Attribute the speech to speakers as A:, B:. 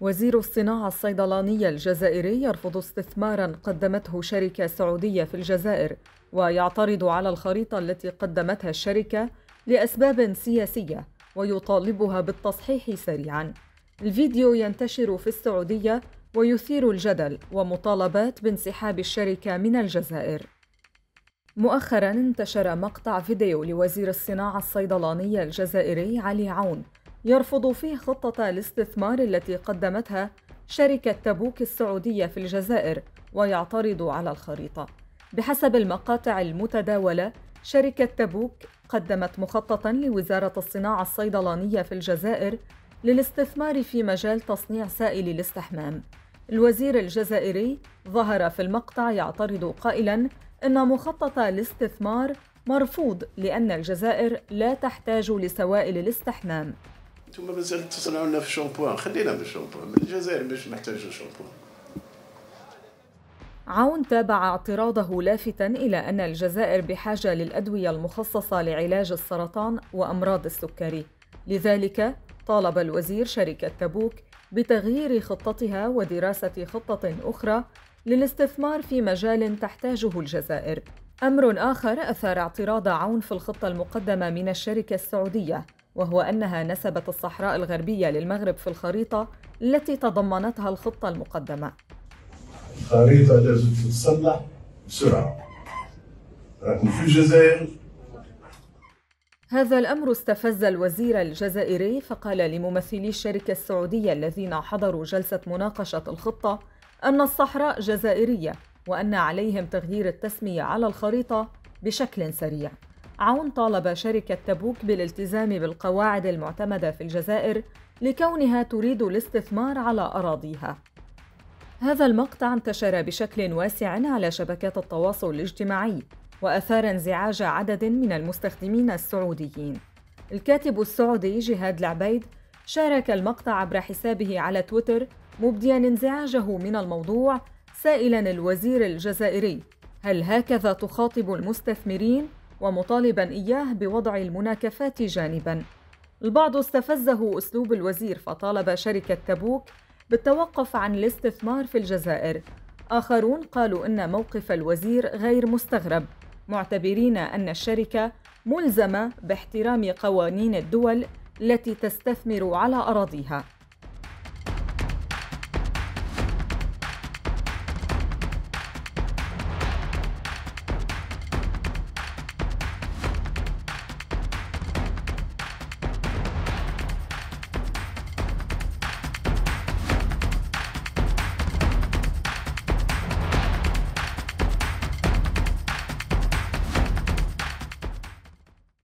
A: وزير الصناعة الصيدلانية الجزائري يرفض استثمارا قدمته شركة سعودية في الجزائر ويعترض على الخريطة التي قدمتها الشركة لأسباب سياسية ويطالبها بالتصحيح سريعا الفيديو ينتشر في السعودية ويثير الجدل ومطالبات بانسحاب الشركة من الجزائر مؤخرا انتشر مقطع فيديو لوزير الصناعة الصيدلانية الجزائري علي عون يرفض فيه خطة الاستثمار التي قدمتها شركة تبوك السعودية في الجزائر ويعترض على الخريطة. بحسب المقاطع المتداولة، شركة تبوك قدمت مخططا لوزارة الصناعة الصيدلانية في الجزائر للاستثمار في مجال تصنيع سائل الاستحمام. الوزير الجزائري ظهر في المقطع يعترض قائلا ان مخطط الاستثمار مرفوض لان الجزائر لا تحتاج لسوائل الاستحمام انتم مازال تصنعوا لنا في الشامبوان خلينا من الشامبوان من الجزائر مش نحتاج الشامبوان عون تابع اعتراضه لافتا إلى أن الجزائر بحاجة للأدوية المخصصة لعلاج السرطان وأمراض السكري لذلك طالب الوزير شركة تبوك بتغيير خطتها ودراسة خطة أخرى للاستثمار في مجال تحتاجه الجزائر أمر آخر أثار اعتراض عون في الخطة المقدمة من الشركة السعودية وهو أنها نسبت الصحراء الغربية للمغرب في الخريطة التي تضمنتها الخطة المقدمة الخريطة لازم تتصلح بسرعة راكم في الجزائر هذا الأمر استفز الوزير الجزائري فقال لممثلي الشركة السعودية الذين حضروا جلسة مناقشة الخطة أن الصحراء جزائرية وأن عليهم تغيير التسمية على الخريطة بشكل سريع عون طالب شركة تبوك بالالتزام بالقواعد المعتمدة في الجزائر لكونها تريد الاستثمار على أراضيها. هذا المقطع انتشر بشكل واسع على شبكات التواصل الاجتماعي وأثار انزعاج عدد من المستخدمين السعوديين. الكاتب السعودي جهاد العبيد شارك المقطع عبر حسابه على تويتر مبديا انزعاجه من الموضوع سائلا الوزير الجزائري هل هكذا تخاطب المستثمرين ومطالبا إياه بوضع المناكفات جانبا البعض استفزه أسلوب الوزير فطالب شركة تبوك بالتوقف عن الاستثمار في الجزائر آخرون قالوا إن موقف الوزير غير مستغرب معتبرين أن الشركة ملزمة باحترام قوانين الدول التي تستثمر على أراضيها